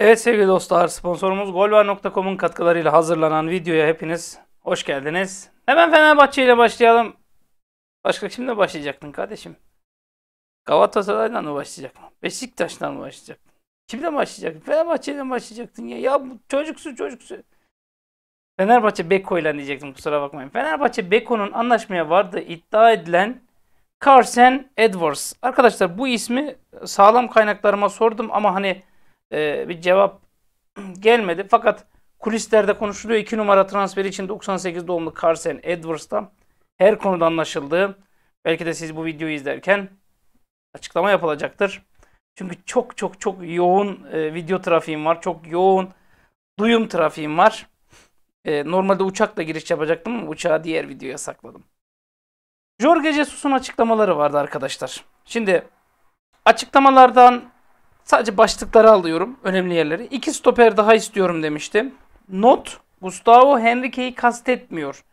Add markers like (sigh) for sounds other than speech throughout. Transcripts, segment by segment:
Evet sevgili dostlar sponsorumuz golvar.com'un katkılarıyla hazırlanan videoya hepiniz hoş geldiniz. Hemen Fenerbahçe ile başlayalım. Başka kimle başlayacaktın kardeşim? Galatasaray'la mı başlayacaktın? Beşiktaş'la mı başlayacaktın? Kimle başlayacaktın? Fenerbahçe ile başlayacaktın ya. Ya bu çocuksu çocuksu. Fenerbahçe Beko ile diyecektim kusura bakmayın. Fenerbahçe Beko'nun anlaşmaya vardığı iddia edilen Carson Edwards. Arkadaşlar bu ismi sağlam kaynaklarıma sordum ama hani e, bir cevap gelmedi. Fakat kulislerde konuşuluyor. 2 numara transferi için 98 doğumlu Carson Edwards'ta her konuda anlaşıldı. Belki de siz bu videoyu izlerken açıklama yapılacaktır. Çünkü çok çok çok yoğun e, video trafiğim var. Çok yoğun duyum trafiğim var. E, normalde uçakla giriş yapacaktım uçağı diğer videoya sakladım. Jorge Jesus'un açıklamaları vardı arkadaşlar. Şimdi açıklamalardan Sadece başlıkları alıyorum. Önemli yerleri. İki stoper daha istiyorum demiştim. Not Gustavo Henrique'yi kastetmiyor.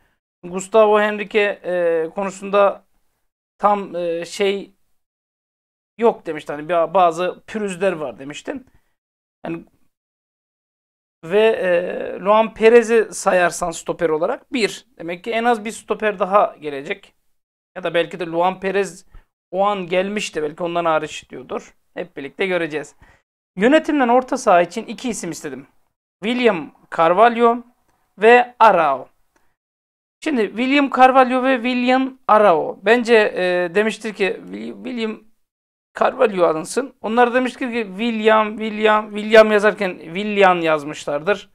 Gustavo Henrique e, konusunda tam e, şey yok demişti. Hani bazı pürüzler var demiştim. Yani ve e, Luan Perez'i sayarsan stoper olarak bir. Demek ki en az bir stoper daha gelecek. Ya da belki de Luan Perez o an gelmişti. Belki ondan hariç diyordur. Hep birlikte göreceğiz. Yönetimden orta saha için iki isim istedim. William Carvalho ve Arao. Şimdi William Carvalho ve William Arao. Bence e, demiştir ki William Carvalho alınsın. Onlar demiştir ki William, William, William yazarken William yazmışlardır.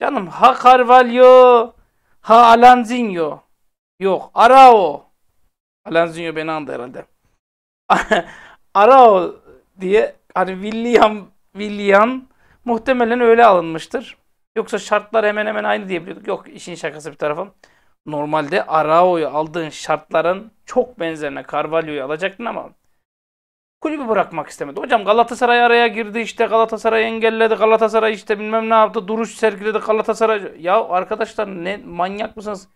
Canım ha Carvalho, ha Alanzinho. Yok Arao. Alanzinho beni andı herhalde. (laughs) Arao diye hani William William muhtemelen öyle alınmıştır. Yoksa şartlar hemen hemen aynı diyebiliyorduk. Yok işin şakası bir tarafım. Normalde Arao'yu aldığın şartların çok benzerine Carvalho'yu alacaktın ama kulübü bırakmak istemedi. Hocam Galatasaray araya girdi işte Galatasaray engelledi Galatasaray işte bilmem ne yaptı duruş sergiledi Galatasaray. Ya arkadaşlar ne manyak mısınız?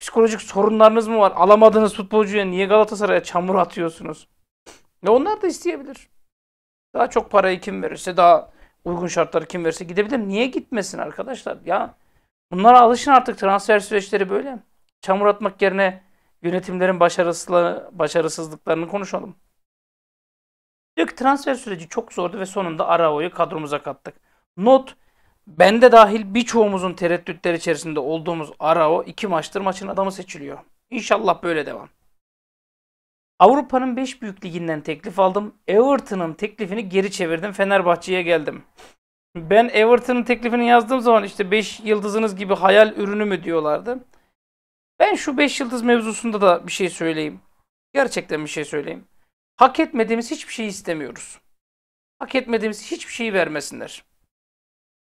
Psikolojik sorunlarınız mı var? Alamadığınız futbolcuya niye Galatasaray'a çamur atıyorsunuz? Ne onlar da isteyebilir. Daha çok parayı kim verirse, daha uygun şartları kim verirse gidebilir. Niye gitmesin arkadaşlar? Ya bunlara alışın artık transfer süreçleri böyle. Çamur atmak yerine yönetimlerin başarısızlıklarını konuşalım. Diyor transfer süreci çok zordu ve sonunda Arao'yu kadromuza kattık. Not, bende dahil birçoğumuzun tereddütler içerisinde olduğumuz Arao iki maçtır maçın adamı seçiliyor. İnşallah böyle devam. Avrupa'nın 5 büyük liginden teklif aldım. Everton'ın teklifini geri çevirdim. Fenerbahçe'ye geldim. Ben Everton'ın teklifini yazdığım zaman işte 5 yıldızınız gibi hayal ürünü mü diyorlardı. Ben şu 5 yıldız mevzusunda da bir şey söyleyeyim. Gerçekten bir şey söyleyeyim. Hak etmediğimiz hiçbir şey istemiyoruz. Hak etmediğimiz hiçbir şeyi vermesinler.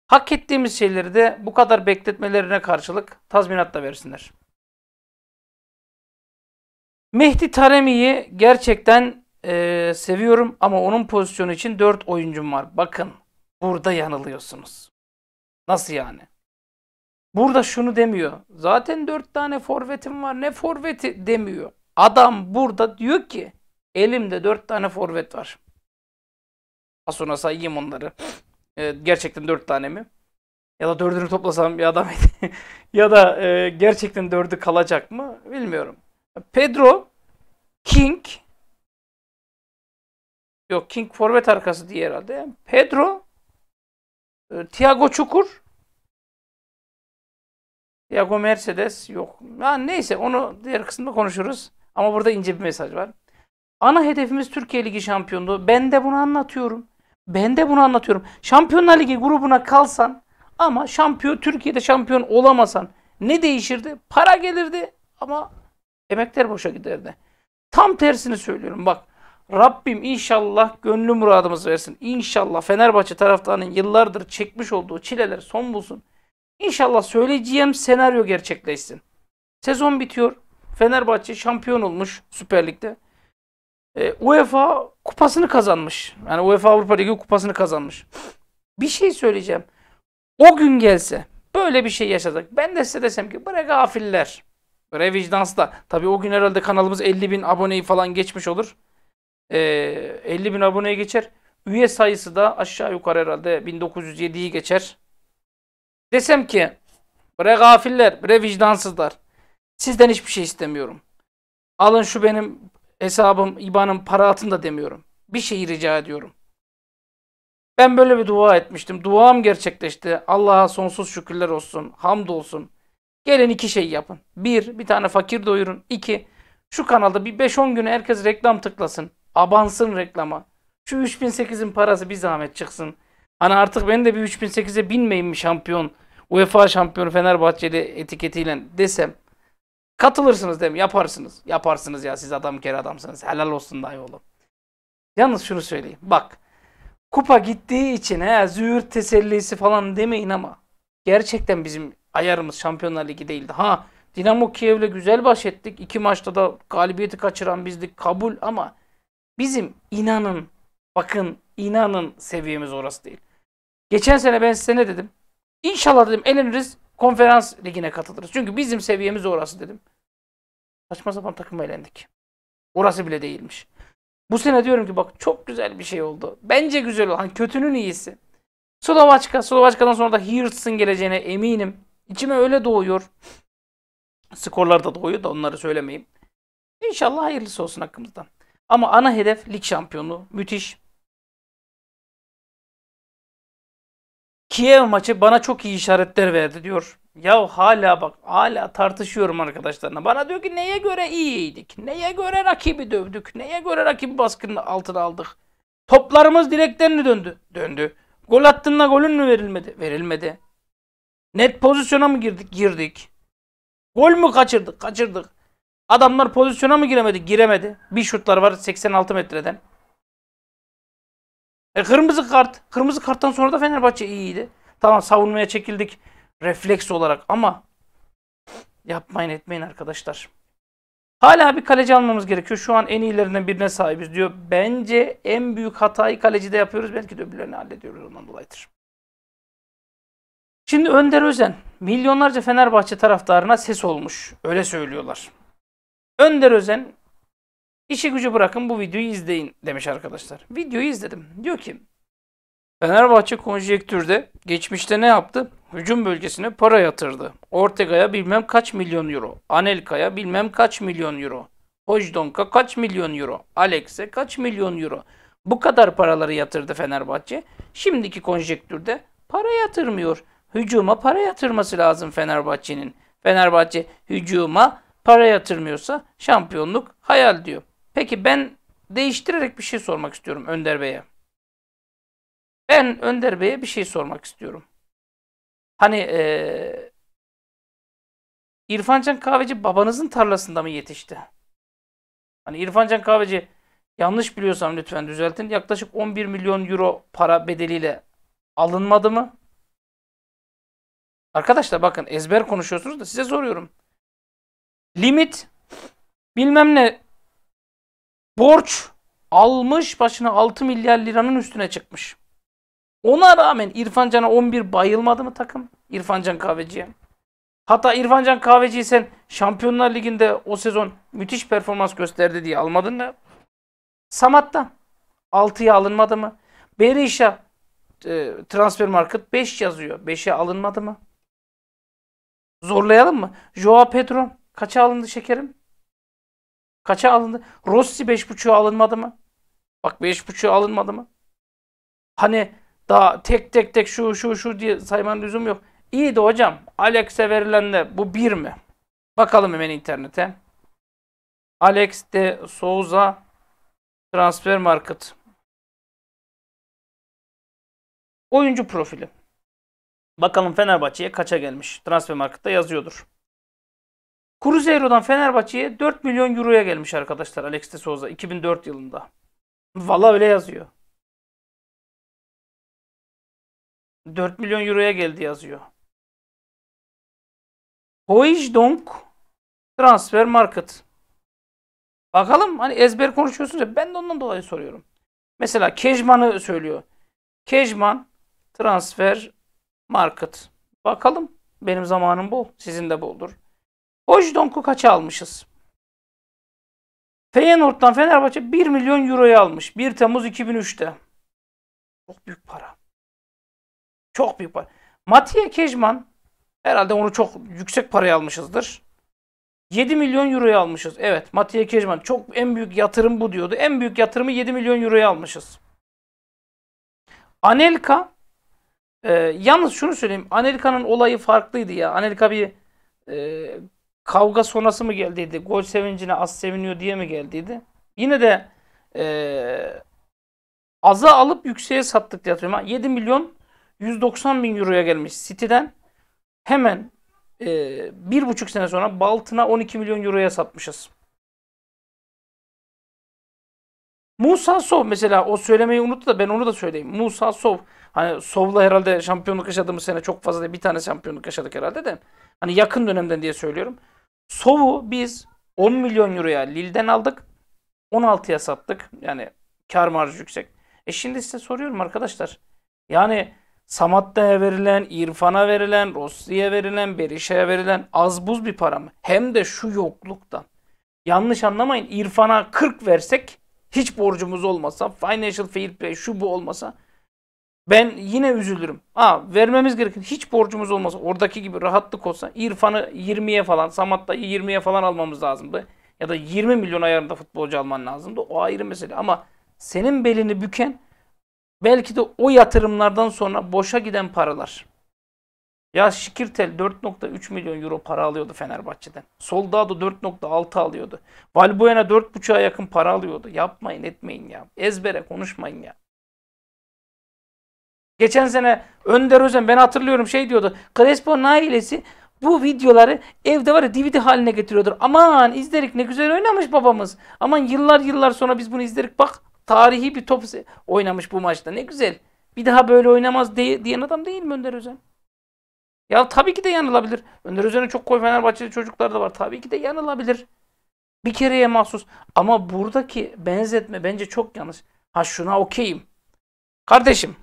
Hak ettiğimiz şeyleri de bu kadar bekletmelerine karşılık tazminat da versinler. Mehdi Taremi'yi gerçekten e, seviyorum ama onun pozisyonu için 4 oyuncum var. Bakın burada yanılıyorsunuz. Nasıl yani? Burada şunu demiyor. Zaten 4 tane forvetim var. Ne forveti demiyor. Adam burada diyor ki elimde 4 tane forvet var. Az sonra sayayım onları. E, gerçekten 4 tane mi? Ya da dördünü toplasam bir adam (laughs) ya da e, gerçekten dördü kalacak mı bilmiyorum. Pedro, King yok King forvet arkası diye herhalde. Pedro, e, Thiago Çukur Thiago Mercedes yok. Ha, neyse onu diğer kısımda konuşuruz. Ama burada ince bir mesaj var. Ana hedefimiz Türkiye Ligi şampiyonluğu. Ben de bunu anlatıyorum. Ben de bunu anlatıyorum. Şampiyonlar Ligi grubuna kalsan ama şampiyon Türkiye'de şampiyon olamasan ne değişirdi? Para gelirdi ama Emekler boşa giderdi. Tam tersini söylüyorum bak. Rabbim inşallah gönlü muradımız versin. İnşallah Fenerbahçe taraftarının yıllardır çekmiş olduğu çileler son bulsun. İnşallah söyleyeceğim senaryo gerçekleşsin. Sezon bitiyor. Fenerbahçe şampiyon olmuş Süper Lig'de. E, UEFA kupasını kazanmış. Yani UEFA Avrupa Ligi kupasını kazanmış. Bir şey söyleyeceğim. O gün gelse böyle bir şey yaşadık. ben de size desem ki bre gafiller. Böyle vicdansız da. Tabii o gün herhalde kanalımız 50 bin aboneyi falan geçmiş olur. Ee, 50 bin aboneye geçer. Üye sayısı da aşağı yukarı herhalde 1907'yi geçer. Desem ki bre gafiller, bre vicdansızlar. Sizden hiçbir şey istemiyorum. Alın şu benim hesabım, ibanım, para atın da demiyorum. Bir şey rica ediyorum. Ben böyle bir dua etmiştim. Duam gerçekleşti. Allah'a sonsuz şükürler olsun. Hamdolsun. Gelin iki şey yapın. Bir, bir tane fakir doyurun. İki, şu kanalda bir 5-10 günü herkes reklam tıklasın. Abansın reklama. Şu 3008'in parası bir zahmet çıksın. Hani artık ben de bir 3008'e binmeyin mi şampiyon? UEFA şampiyonu Fenerbahçeli etiketiyle desem. Katılırsınız değil mi? Yaparsınız. Yaparsınız ya siz adam kere adamsınız. Helal olsun dahi oğlum. Yalnız şunu söyleyeyim. Bak. Kupa gittiği için he züğürt tesellisi falan demeyin ama gerçekten bizim ayarımız Şampiyonlar Ligi değildi. Ha Dinamo Kiev'le güzel baş ettik. İki maçta da galibiyeti kaçıran bizdik. Kabul ama bizim inanın bakın inanın seviyemiz orası değil. Geçen sene ben size ne dedim? İnşallah dedim eleniriz konferans ligine katılırız. Çünkü bizim seviyemiz orası dedim. Saçma sapan takıma elendik. Orası bile değilmiş. Bu sene diyorum ki bak çok güzel bir şey oldu. Bence güzel olan kötünün iyisi. Slovaçka, Slovaçka'dan sonra da Hirtz'ın geleceğine eminim. İçime öyle doğuyor. Skorlar da doğuyor da onları söylemeyeyim. İnşallah hayırlısı olsun hakkımızdan. Ama ana hedef lig şampiyonu. Müthiş. Kiev maçı bana çok iyi işaretler verdi diyor. Ya hala bak hala tartışıyorum arkadaşlarına. Bana diyor ki neye göre iyiydik? Neye göre rakibi dövdük? Neye göre rakibi baskının altına aldık? Toplarımız direkten mi döndü? Döndü. Gol attığında golün mü verilmedi? Verilmedi. Net pozisyona mı girdik? Girdik. Gol mü kaçırdık? Kaçırdık. Adamlar pozisyona mı giremedi? Giremedi. Bir şutlar var 86 metreden. E kırmızı kart. Kırmızı karttan sonra da Fenerbahçe iyiydi. Tamam savunmaya çekildik refleks olarak ama yapmayın etmeyin arkadaşlar. Hala bir kaleci almamız gerekiyor. Şu an en iyilerinden birine sahibiz diyor. Bence en büyük hatayı kalecide yapıyoruz. Belki de öbürlerini hallediyoruz ondan dolayıdır. Şimdi Önder Özen milyonlarca Fenerbahçe taraftarına ses olmuş. Öyle söylüyorlar. Önder Özen işi gücü bırakın bu videoyu izleyin demiş arkadaşlar. Videoyu izledim. Diyor ki Fenerbahçe konjektürde geçmişte ne yaptı? Hücum bölgesine para yatırdı. Ortega'ya bilmem kaç milyon euro. Anelka'ya bilmem kaç milyon euro. Hojdonk'a kaç milyon euro. Alex'e kaç milyon euro. Bu kadar paraları yatırdı Fenerbahçe. Şimdiki konjektürde para yatırmıyor hücuma para yatırması lazım Fenerbahçe'nin. Fenerbahçe hücuma para yatırmıyorsa şampiyonluk hayal diyor. Peki ben değiştirerek bir şey sormak istiyorum Önder Bey'e. Ben Önder Bey'e bir şey sormak istiyorum. Hani ee, İrfancan Kahveci babanızın tarlasında mı yetişti? Hani İrfancan Kahveci yanlış biliyorsam lütfen düzeltin. Yaklaşık 11 milyon euro para bedeliyle alınmadı mı? Arkadaşlar bakın ezber konuşuyorsunuz da size soruyorum. Limit bilmem ne borç almış başına 6 milyar liranın üstüne çıkmış. Ona rağmen İrfan Can'a 11 bayılmadı mı takım? İrfan Can Kahveci'ye. Hatta İrfan Can Kahveci'yi sen Şampiyonlar Ligi'nde o sezon müthiş performans gösterdi diye almadın mı? Samat'ta 6'ya alınmadı mı? Berisha e, transfer market 5 beş yazıyor. 5'e alınmadı mı? Zorlayalım mı? Joao Pedro kaça alındı şekerim? Kaça alındı? Rossi 5.5'a alınmadı mı? Bak 5.5'a alınmadı mı? Hani daha tek tek tek şu şu şu diye saymanın lüzum yok. İyi de hocam Alex'e verilen de bu 1 mi? Bakalım hemen internete. Alex de Souza Transfer Market. Oyuncu profili. Bakalım Fenerbahçe'ye kaça gelmiş. Transfer markette yazıyordur. Cruzeiro'dan Fenerbahçe'ye 4 milyon euroya gelmiş arkadaşlar Alex de Souza 2004 yılında. Valla öyle yazıyor. 4 milyon euroya geldi yazıyor. Hoijdonk Transfer Market. Bakalım hani ezber konuşuyorsunuz ya ben de ondan dolayı soruyorum. Mesela Kejman'ı söylüyor. Kejman transfer market. Bakalım. Benim zamanım bu Sizin de boldur. Hojdonk'u kaça almışız? Feyenoord'dan Fenerbahçe 1 milyon euroya almış. 1 Temmuz 2003'te. Çok büyük para. Çok büyük para. Matiye Kejman herhalde onu çok yüksek paraya almışızdır. 7 milyon euroya almışız. Evet Matiye Kejman çok en büyük yatırım bu diyordu. En büyük yatırımı 7 milyon euroya almışız. Anelka ee, yalnız şunu söyleyeyim. Amerika'nın olayı farklıydı ya. Amerika bir e, kavga sonrası mı geldiydi? Gol sevincine az seviniyor diye mi geldiydi? Yine de e, aza alıp yükseğe sattık diye hatırlıyorum. 7 milyon 190 bin euroya gelmiş City'den. Hemen e, bir buçuk sene sonra Baltın'a 12 milyon euroya satmışız. Musa Sov mesela o söylemeyi unuttu da ben onu da söyleyeyim. Musa Sov Hani Sov'la herhalde şampiyonluk yaşadığımız sene çok fazla değil. Bir tane şampiyonluk yaşadık herhalde de. Hani yakın dönemden diye söylüyorum. Sov'u biz 10 milyon euroya Lille'den aldık. 16'ya sattık. Yani kar marjı yüksek. E şimdi size soruyorum arkadaşlar. Yani Samatta'ya verilen, İrfan'a verilen, Rossi'ye verilen, Berişe'ye verilen az buz bir para mı? Hem de şu yokluktan. Yanlış anlamayın İrfan'a 40 versek hiç borcumuz olmasa, financial fair play şu bu olmasa ben yine üzülürüm. Ha vermemiz gerekir. Hiç borcumuz olmasa oradaki gibi rahatlık olsa İrfan'ı 20'ye falan Samatta'yı 20'ye falan almamız lazımdı. Ya da 20 milyon ayarında futbolcu alman lazımdı. O ayrı mesele ama senin belini büken belki de o yatırımlardan sonra boşa giden paralar. Ya Şikirtel 4.3 milyon euro para alıyordu Fenerbahçe'den. Soldado 4.6 alıyordu. Valbuena 4.5'a yakın para alıyordu. Yapmayın etmeyin ya. Ezbere konuşmayın ya. Geçen sene Önder Özen ben hatırlıyorum şey diyordu. Crespo'nun ailesi bu videoları evde var ya DVD haline getiriyordur. Aman izlerik ne güzel oynamış babamız. Aman yıllar yıllar sonra biz bunu izlerik. Bak tarihi bir top oynamış bu maçta ne güzel. Bir daha böyle oynamaz diye, diyen adam değil mi Önder Özen? Ya tabii ki de yanılabilir. Önder Özen'in çok koy Fenerbahçeli çocuklar da var. Tabii ki de yanılabilir. Bir kereye mahsus. Ama buradaki benzetme bence çok yanlış. Ha şuna okeyim. Kardeşim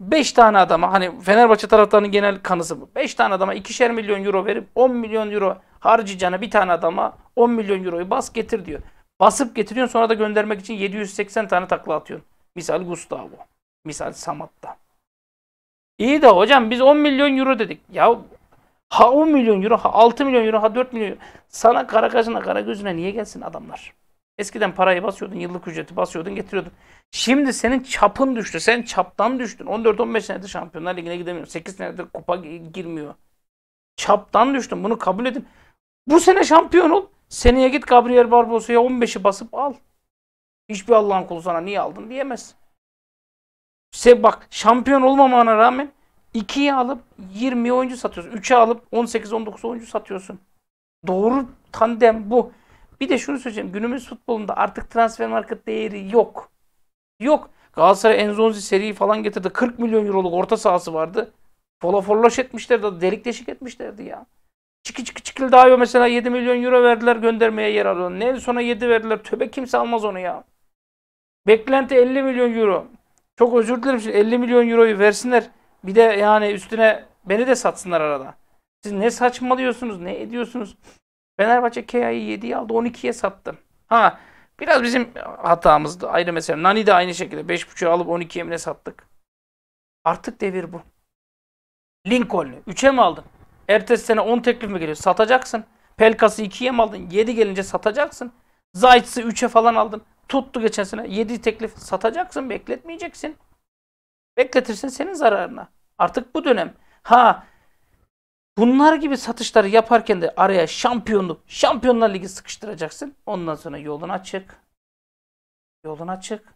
5 tane adama hani Fenerbahçe taraftarının genel kanısı bu. 5 tane adama 2'şer milyon euro verip 10 milyon euro harcayacağına bir tane adama 10 milyon euroyu bas getir diyor. Basıp getiriyorsun sonra da göndermek için 780 tane takla atıyorsun. Misal Gustavo. Misal Samat'ta. İyi de hocam biz 10 milyon euro dedik. Ya ha 10 milyon euro, ha 6 milyon euro, ha 4 milyon euro. Sana kara kaşına kara gözüne niye gelsin adamlar? Eskiden parayı basıyordun, yıllık ücreti basıyordun, getiriyordun. Şimdi senin çapın düştü. Sen çaptan düştün. 14-15 senedir Şampiyonlar Ligi'ne gidemiyor. 8 senedir kupa girmiyor. Çaptan düştün. Bunu kabul edin. Bu sene şampiyon ol. Seneye git Gabriel Barbosa'ya 15'i basıp al. Hiçbir Allah'ın kulu sana niye aldın diyemez. Se bak şampiyon olmamana rağmen 2'yi alıp 20 oyuncu satıyorsun. 3'e alıp 18-19 oyuncu satıyorsun. Doğru tandem bu. Bir de şunu söyleyeceğim. Günümüz futbolunda artık transfer market değeri yok. Yok. Galatasaray Enzonzi seriyi falan getirdi. 40 milyon euroluk orta sahası vardı. Folaforlaş etmişlerdi. Delik deşik etmişlerdi ya. Çiki çiki çikil daha mesela 7 milyon euro verdiler göndermeye yer alıyor. Ne sonra 7 verdiler. Töbe kimse almaz onu ya. Beklenti 50 milyon euro. Çok özür dilerim. Şimdi 50 milyon euroyu versinler. Bir de yani üstüne beni de satsınlar arada. Siz ne saçmalıyorsunuz? Ne ediyorsunuz? Fenerbahçe Kea'yı 7'ye aldı 12'ye sattı. Ha biraz bizim hatamızdı ayrı mesela Nani de aynı şekilde 5.5'e alıp 12'ye mi sattık? Artık devir bu. Lincoln'ü 3'e mi aldın? Ertesi sene 10 teklif mi geliyor? Satacaksın. Pelkas'ı 2'ye mi aldın? 7 gelince satacaksın. Zayt'sı 3'e falan aldın. Tuttu geçen sene. 7 teklif satacaksın. Bekletmeyeceksin. Bekletirsin senin zararına. Artık bu dönem. Ha Bunlar gibi satışları yaparken de araya şampiyonluk, şampiyonlar ligi sıkıştıracaksın. Ondan sonra yolun açık. Yolun açık.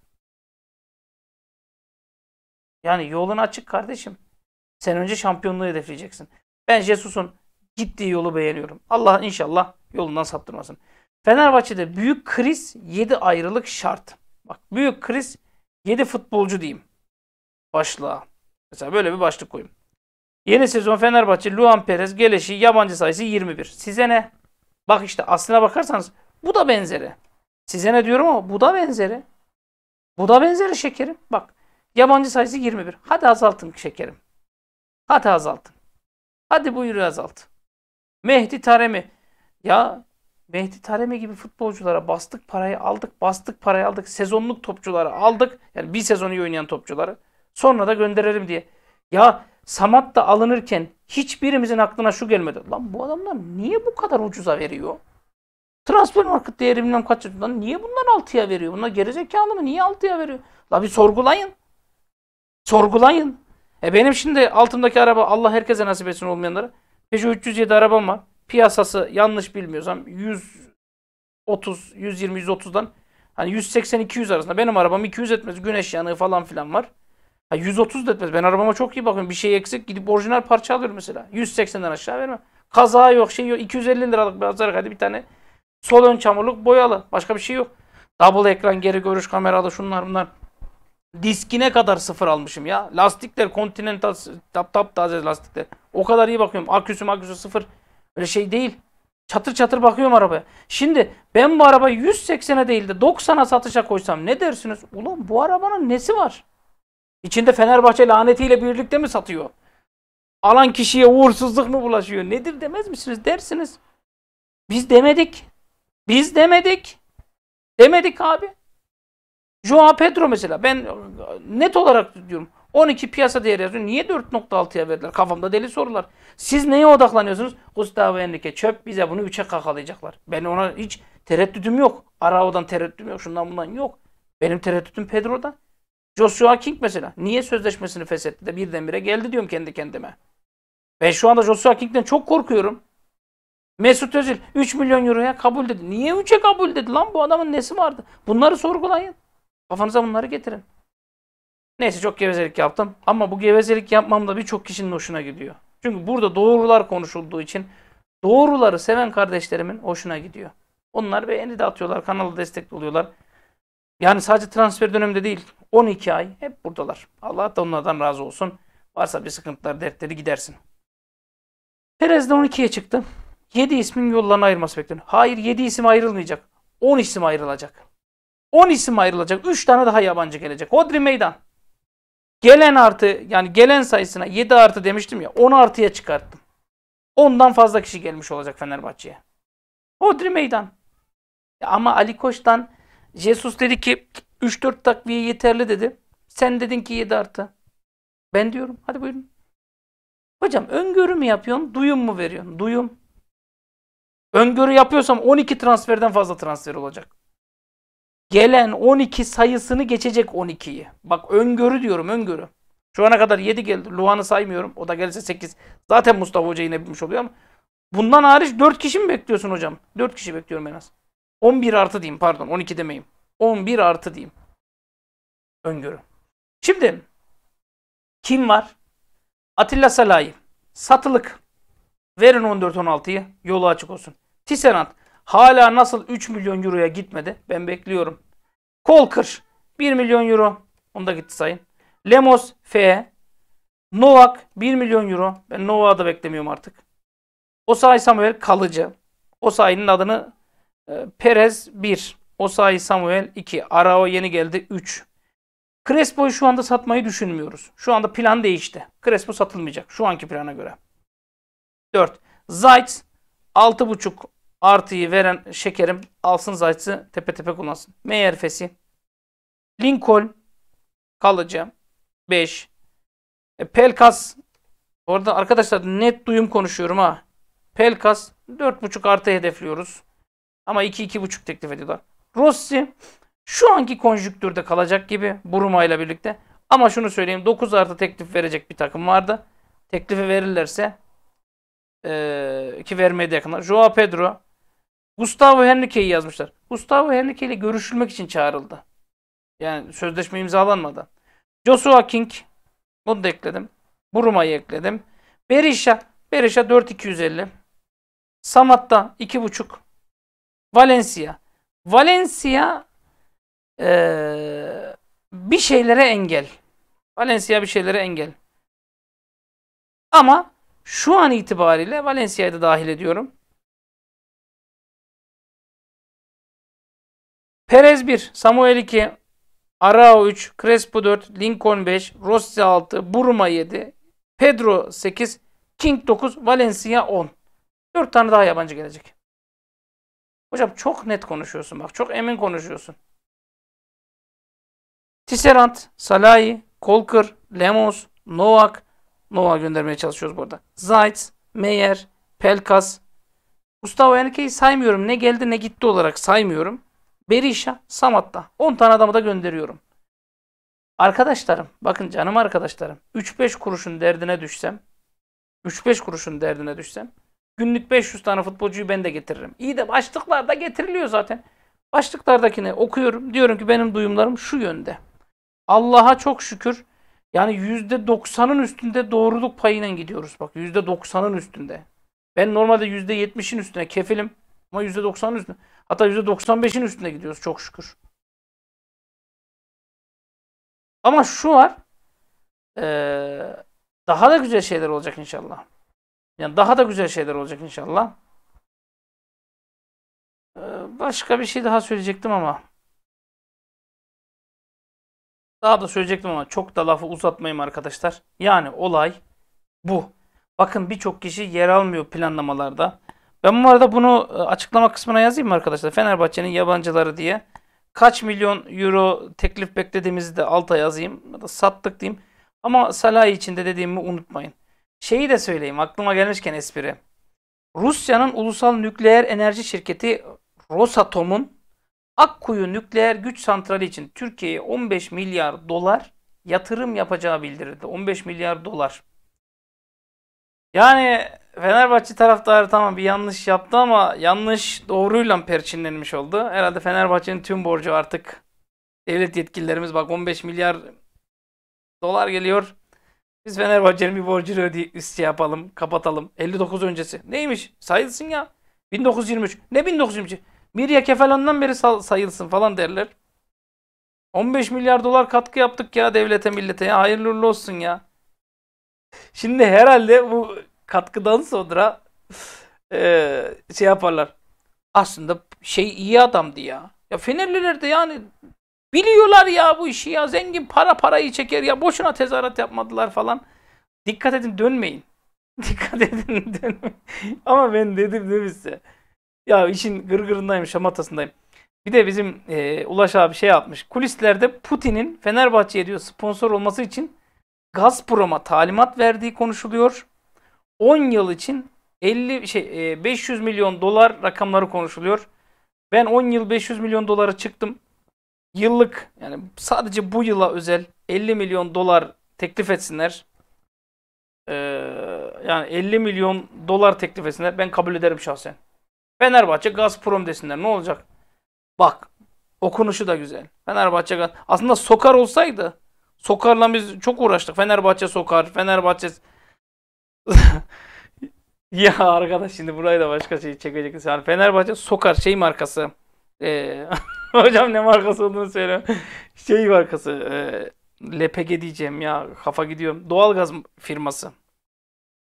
Yani yolun açık kardeşim. Sen önce şampiyonluğu hedefleyeceksin. Ben Jesus'un gittiği yolu beğeniyorum. Allah inşallah yolundan saptırmasın. Fenerbahçe'de büyük kriz 7 ayrılık şart. Bak büyük kriz 7 futbolcu diyeyim. Başlığa. Mesela böyle bir başlık koyayım. Yeni sezon Fenerbahçe, Luan Perez, Geleşi, yabancı sayısı 21. Size ne? Bak işte aslına bakarsanız bu da benzeri. Size ne diyorum ama bu da benzeri. Bu da benzeri şekerim. Bak yabancı sayısı 21. Hadi azaltın şekerim. Hadi azaltın. Hadi buyur azalt. Mehdi Taremi. Ya Mehdi Taremi gibi futbolculara bastık parayı aldık, bastık parayı aldık. Sezonluk topçuları aldık. Yani bir sezon iyi oynayan topçuları. Sonra da gönderelim diye. Ya Samat da alınırken hiçbirimizin aklına şu gelmedi. Lan bu adamlar niye bu kadar ucuza veriyor? Transfer market değeri bilmem kaç. Lan niye bunlar 6'ya veriyor? Bunlar gerizekalı mı? Niye 6'ya veriyor? La bir sorgulayın. Sorgulayın. E benim şimdi altımdaki araba Allah herkese nasip etsin olmayanlara. Peugeot 307 arabam var. Piyasası yanlış bilmiyorsam 130, 120, 130'dan hani 180-200 arasında. Benim arabam 200 etmez. Güneş yanığı falan filan var. Ha 130 da etmez. Ben arabama çok iyi bakıyorum. Bir şey eksik gidip orijinal parça alıyorum mesela. 180'den aşağı verme Kaza yok şey yok. 250 liralık bir azar hadi bir tane sol ön çamurluk boyalı. Başka bir şey yok. Double ekran geri görüş kameralı şunlar bunlar. Diskine kadar sıfır almışım ya. Lastikler Continental tap tap taze lastikler. O kadar iyi bakıyorum. Aküsü aküsü sıfır. Öyle şey değil. Çatır çatır bakıyorum arabaya. Şimdi ben bu araba 180'e değil de 90'a satışa koysam ne dersiniz? Ulan bu arabanın nesi var? İçinde Fenerbahçe lanetiyle birlikte mi satıyor? Alan kişiye uğursuzluk mu bulaşıyor? Nedir demez misiniz? Dersiniz. Biz demedik. Biz demedik. Demedik abi. João Pedro mesela ben net olarak diyorum 12 piyasa değeri yazıyor. Niye 4.6'ya verdiler? Kafamda deli sorular. Siz neye odaklanıyorsunuz? Gustavo Henrique çöp bize bunu 3'e kakalayacaklar. Ben ona hiç tereddütüm yok. Arao'dan tereddütüm yok. Şundan bundan yok. Benim tereddütüm Pedro'dan. Joshua King mesela. Niye sözleşmesini feshetti de birdenbire geldi diyorum kendi kendime. Ben şu anda Joshua King'den çok korkuyorum. Mesut Özil 3 milyon euroya kabul dedi. Niye 3'e kabul dedi lan? Bu adamın nesi vardı? Bunları sorgulayın. Kafanıza bunları getirin. Neyse çok gevezelik yaptım. Ama bu gevezelik yapmam da birçok kişinin hoşuna gidiyor. Çünkü burada doğrular konuşulduğu için doğruları seven kardeşlerimin hoşuna gidiyor. Onlar beğeni de atıyorlar, kanalı destek oluyorlar. Yani sadece transfer döneminde değil. 12 ay hep buradalar. Allah da onlardan razı olsun. Varsa bir sıkıntılar, dertleri gidersin. Perez de 12'ye çıktı. 7 ismin yollarını ayırması bekleniyor. Hayır 7 isim ayrılmayacak. 10 isim ayrılacak. 10 isim ayrılacak. 3 tane daha yabancı gelecek. Hodri meydan. Gelen artı yani gelen sayısına 7 artı demiştim ya 10 artıya çıkarttım. Ondan fazla kişi gelmiş olacak Fenerbahçe'ye. Hodri meydan. Ama Ali Koç'tan Jesus dedi ki 3-4 takviye yeterli dedi. Sen dedin ki 7 artı. Ben diyorum hadi buyurun. Hocam öngörü mü yapıyorsun, duyum mu veriyorsun? Duyum. Öngörü yapıyorsam 12 transferden fazla transfer olacak. Gelen 12 sayısını geçecek 12'yi. Bak öngörü diyorum öngörü. Şu ana kadar 7 geldi. Luhan'ı saymıyorum. O da gelirse 8. Zaten Mustafa hocayı yine oluyor ama. Bundan hariç 4 kişi mi bekliyorsun hocam? 4 kişi bekliyorum en az. 11 artı diyeyim pardon 12 demeyeyim. 11 artı diyeyim. Öngörü. Şimdi kim var? Atilla Salahi. Satılık. Verin 14-16'yı. Yolu açık olsun. Tisenant Hala nasıl 3 milyon euroya gitmedi? Ben bekliyorum. Kolkır. 1 milyon euro. onda da gitti sayın. Lemos F. Novak 1 milyon euro. Ben Novak'ı da beklemiyorum artık. Osay Samuel kalıcı. Osay'ın adını ee, Perez 1. Osayi Samuel 2. Arao yeni geldi 3. Crespo'yu şu anda satmayı düşünmüyoruz. Şu anda plan değişti. Crespo satılmayacak şu anki plana göre. 4. Zayt 6.5 artıyı veren şekerim alsın Zayt'ı tepe tepe kullansın. Meyerfesi. Lincoln kalıcı. 5. E, Pelkas orada arkadaşlar net duyum konuşuyorum ha. Pelkas 4.5 artı hedefliyoruz. Ama 2-2,5 teklif ediyorlar. Rossi şu anki konjüktürde kalacak gibi Buruma ile birlikte. Ama şunu söyleyeyim 9 artı teklif verecek bir takım vardı. Teklifi verirlerse ee, ki vermeye de yakınlar. Joao Pedro Gustavo Henrique'yi yazmışlar. Gustavo Henrique ile görüşülmek için çağrıldı. Yani sözleşme imzalanmadan. Joshua King bunu da ekledim. Buruma'yı ekledim. Berisha Berisha 4250. Samat'ta 2.5. Valencia. Valencia e, bir şeylere engel. Valencia bir şeylere engel. Ama şu an itibariyle Valencia'yı da dahil ediyorum. Perez 1, Samuel 2, Arao 3, Crespo 4, Lincoln 5, Rossi 6, Burma 7, Pedro 8, King 9, Valencia 10. 4 tane daha yabancı gelecek. Hocam çok net konuşuyorsun bak. Çok emin konuşuyorsun. Tisserant, Salai, Kolkır, Lemos, Novak. Novak göndermeye çalışıyoruz burada. Zayt, Meyer, Pelkas. Gustavo Henrique'yi saymıyorum. Ne geldi ne gitti olarak saymıyorum. Berisha, Samat'ta. 10 tane adamı da gönderiyorum. Arkadaşlarım, bakın canım arkadaşlarım. 3-5 kuruşun derdine düşsem, 3-5 kuruşun derdine düşsem Günlük 500 tane futbolcuyu ben de getiririm. İyi de başlıklarda getiriliyor zaten. Başlıklardakini okuyorum. Diyorum ki benim duyumlarım şu yönde. Allah'a çok şükür yani %90'ın üstünde doğruluk payıyla gidiyoruz. Bak %90'ın üstünde. Ben normalde %70'in üstüne kefilim. Ama %90'ın üstüne. Hatta %95'in üstüne gidiyoruz çok şükür. Ama şu var. Ee, daha da güzel şeyler olacak inşallah. Yani daha da güzel şeyler olacak inşallah. Ee, başka bir şey daha söyleyecektim ama. Daha da söyleyecektim ama çok da lafı uzatmayayım arkadaşlar. Yani olay bu. Bakın birçok kişi yer almıyor planlamalarda. Ben bu arada bunu e, açıklama kısmına yazayım mı arkadaşlar? Fenerbahçe'nin yabancıları diye. Kaç milyon euro teklif beklediğimizi de alta yazayım. Ya da sattık diyeyim. Ama Salah için de dediğimi unutmayın. Şeyi de söyleyeyim aklıma gelmişken espri. Rusya'nın ulusal nükleer enerji şirketi Rosatom'un Akkuyu nükleer güç santrali için Türkiye'ye 15 milyar dolar yatırım yapacağı bildirildi. 15 milyar dolar. Yani Fenerbahçe taraftarı tamam bir yanlış yaptı ama yanlış doğruyla perçinlenmiş oldu. Herhalde Fenerbahçe'nin tüm borcu artık devlet yetkililerimiz bak 15 milyar dolar geliyor. Biz Fenerbahçe'nin bir borcunu ödeyip şey yapalım, kapatalım. 59 öncesi. Neymiş? Sayılsın ya. 1923. Ne 1923? Mirya Kefalan'dan beri sayılsın falan derler. 15 milyar dolar katkı yaptık ya devlete millete. Ya. Hayırlı olsun ya. Şimdi herhalde bu katkıdan sonra e, şey yaparlar. Aslında şey iyi adamdı ya. Ya Fenerliler de yani Biliyorlar ya bu işi ya. Zengin para parayı çeker ya. Boşuna tezahürat yapmadılar falan. Dikkat edin dönmeyin. (laughs) Dikkat edin dönmeyin. Ama ben dedim değil size. Ya işin gırgırındayım, şamatasındayım. Bir de bizim e, Ulaş abi şey yapmış. Kulislerde Putin'in Fenerbahçe'ye diyor sponsor olması için Gazprom'a talimat verdiği konuşuluyor. 10 yıl için 50 şey e, 500 milyon dolar rakamları konuşuluyor. Ben 10 yıl 500 milyon dolara çıktım yıllık yani sadece bu yıla özel 50 milyon dolar teklif etsinler. Ee, yani 50 milyon dolar teklif etsinler. Ben kabul ederim şahsen. Fenerbahçe Gazprom desinler. Ne olacak? Bak okunuşu da güzel. Fenerbahçe Aslında Sokar olsaydı Sokar'la biz çok uğraştık. Fenerbahçe Sokar, Fenerbahçe (laughs) ya arkadaş şimdi burayı da başka şey çekeceksin. Yani Fenerbahçe Sokar şey markası e, (laughs) hocam ne markası olduğunu söyle. Şey markası e, LPG diyeceğim ya kafa gidiyorum. Doğalgaz firması.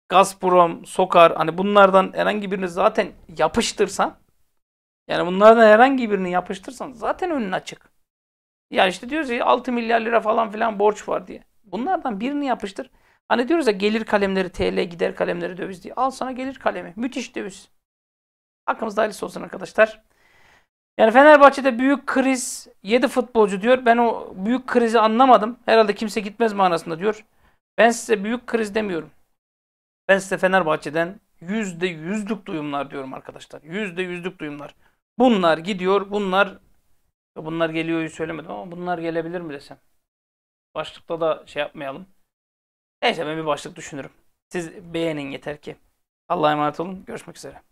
Gazprom, Sokar hani bunlardan herhangi birini zaten yapıştırsan yani bunlardan herhangi birini yapıştırsan zaten önün açık. Ya işte diyoruz ya 6 milyar lira falan filan borç var diye. Bunlardan birini yapıştır. Hani diyoruz ya gelir kalemleri TL, gider kalemleri döviz diye. Al sana gelir kalemi. Müthiş döviz. Aklımızda hayırlısı olsun arkadaşlar. Yani Fenerbahçe'de büyük kriz 7 futbolcu diyor. Ben o büyük krizi anlamadım. Herhalde kimse gitmez manasında diyor. Ben size büyük kriz demiyorum. Ben size Fenerbahçe'den yüzde yüzlük duyumlar diyorum arkadaşlar. Yüzde yüzlük duyumlar. Bunlar gidiyor. Bunlar bunlar geliyor söylemedim ama bunlar gelebilir mi desem. Başlıkta da şey yapmayalım. Neyse ben bir başlık düşünürüm. Siz beğenin yeter ki. Allah'a emanet olun. Görüşmek üzere.